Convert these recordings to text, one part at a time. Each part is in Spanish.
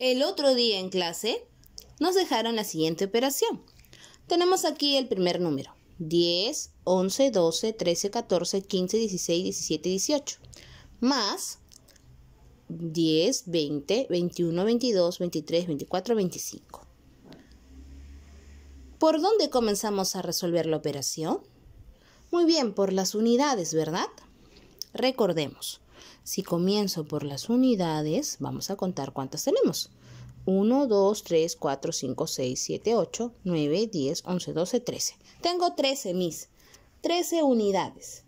El otro día en clase nos dejaron la siguiente operación. Tenemos aquí el primer número. 10, 11, 12, 13, 14, 15, 16, 17, 18. Más 10, 20, 21, 22, 23, 24, 25. ¿Por dónde comenzamos a resolver la operación? Muy bien, por las unidades, ¿verdad? Recordemos, si comienzo por las unidades, vamos a contar cuántas tenemos. 1, 2, 3, 4, 5, 6, 7, 8, 9, 10, 11, 12, 13. Tengo 13, mis. 13 unidades.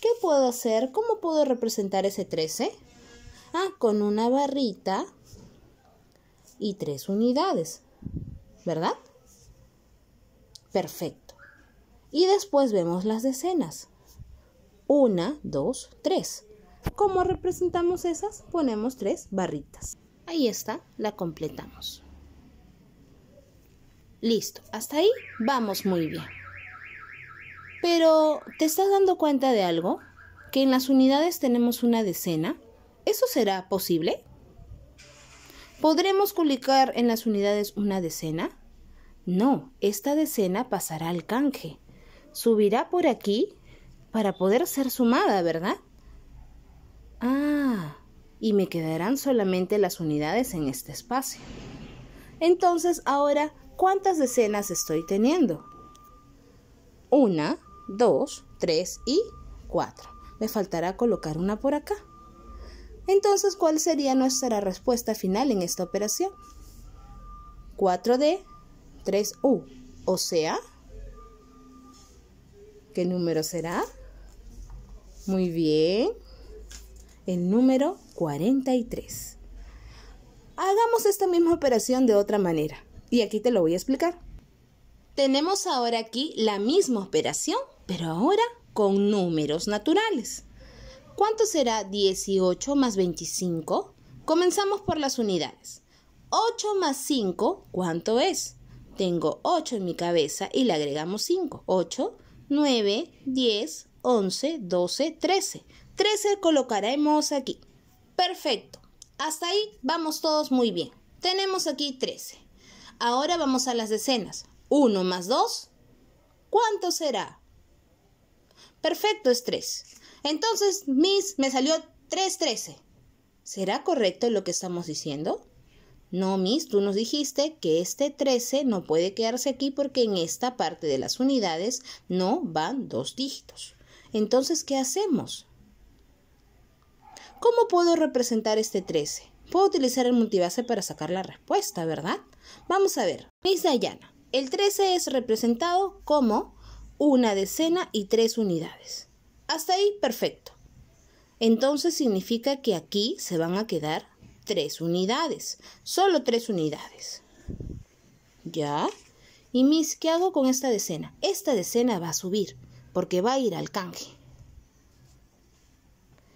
¿Qué puedo hacer? ¿Cómo puedo representar ese 13? Ah, con una barrita y 3 unidades. ¿Verdad? Perfecto. Y después vemos las decenas. 1, 2, 3. ¿Cómo representamos esas? Ponemos tres barritas. Ahí está, la completamos. Listo, hasta ahí vamos muy bien. Pero, ¿te estás dando cuenta de algo? Que en las unidades tenemos una decena. ¿Eso será posible? ¿Podremos colocar en las unidades una decena? No, esta decena pasará al canje. Subirá por aquí para poder ser sumada, ¿verdad? Ah, y me quedarán solamente las unidades en este espacio. Entonces, ahora, ¿cuántas decenas estoy teniendo? Una, dos, tres y cuatro. Me faltará colocar una por acá. Entonces, ¿cuál sería nuestra respuesta final en esta operación? 4D, 3U, o sea, ¿qué número será? Muy bien el número 43. Hagamos esta misma operación de otra manera y aquí te lo voy a explicar. Tenemos ahora aquí la misma operación, pero ahora con números naturales. ¿Cuánto será 18 más 25? Comenzamos por las unidades. 8 más 5, ¿cuánto es? Tengo 8 en mi cabeza y le agregamos 5. 8, 9, 10, 11, 12, 13. 13 colocaremos aquí. Perfecto. Hasta ahí vamos todos muy bien. Tenemos aquí 13. Ahora vamos a las decenas. 1 más 2. ¿Cuánto será? Perfecto, es 3. Entonces, Miss, me salió 3, 13. ¿Será correcto lo que estamos diciendo? No, Miss, tú nos dijiste que este 13 no puede quedarse aquí porque en esta parte de las unidades no van dos dígitos. Entonces, ¿qué hacemos? ¿Cómo puedo representar este 13? Puedo utilizar el multibase para sacar la respuesta, ¿verdad? Vamos a ver. Miss Dayana, el 13 es representado como una decena y tres unidades. Hasta ahí, perfecto. Entonces significa que aquí se van a quedar tres unidades, solo tres unidades. ¿Ya? ¿Y mis qué hago con esta decena? Esta decena va a subir porque va a ir al canje.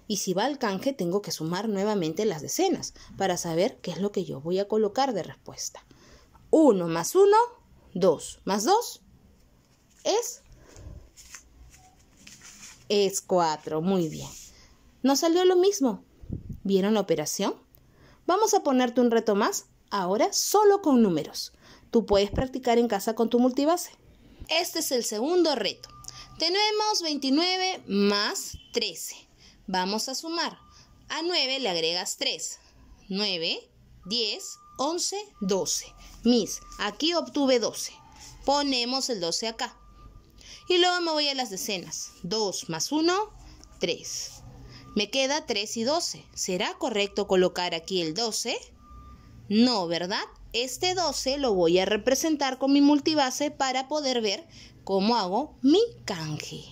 Y si va al canje, tengo que sumar nuevamente las decenas para saber qué es lo que yo voy a colocar de respuesta. 1 más 1, 2 más 2 es es 4. Muy bien. ¿No salió lo mismo. ¿Vieron la operación? Vamos a ponerte un reto más, ahora solo con números. Tú puedes practicar en casa con tu multibase. Este es el segundo reto. Tenemos 29 más 13. Vamos a sumar. A 9 le agregas 3. 9, 10, 11, 12. Mis, aquí obtuve 12. Ponemos el 12 acá. Y luego me voy a las decenas. 2 más 1, 3. Me queda 3 y 12. ¿Será correcto colocar aquí el 12? No, ¿verdad? este 12 lo voy a representar con mi multibase para poder ver cómo hago mi canje.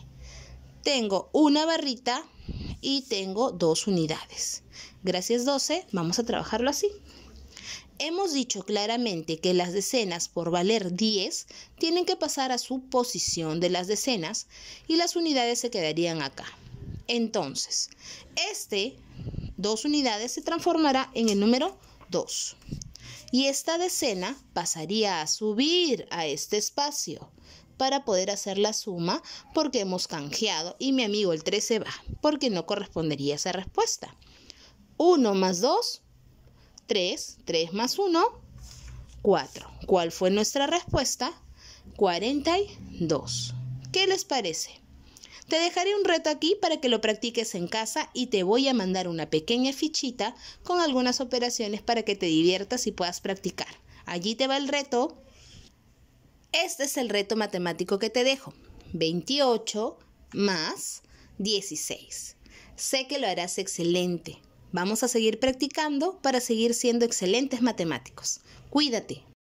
Tengo una barrita y tengo dos unidades. Gracias 12, vamos a trabajarlo así. Hemos dicho claramente que las decenas por valer 10 tienen que pasar a su posición de las decenas y las unidades se quedarían acá. Entonces, este, dos unidades, se transformará en el número 2 y esta decena pasaría a subir a este espacio para poder hacer la suma porque hemos canjeado y mi amigo el 13 va porque no correspondería esa respuesta. 1 más 2, 3, 3 más 1, 4. ¿Cuál fue nuestra respuesta? 42. ¿Qué les parece? Te dejaré un reto aquí para que lo practiques en casa y te voy a mandar una pequeña fichita con algunas operaciones para que te diviertas y puedas practicar. Allí te va el reto. Este es el reto matemático que te dejo. 28 más 16. Sé que lo harás excelente. Vamos a seguir practicando para seguir siendo excelentes matemáticos. Cuídate.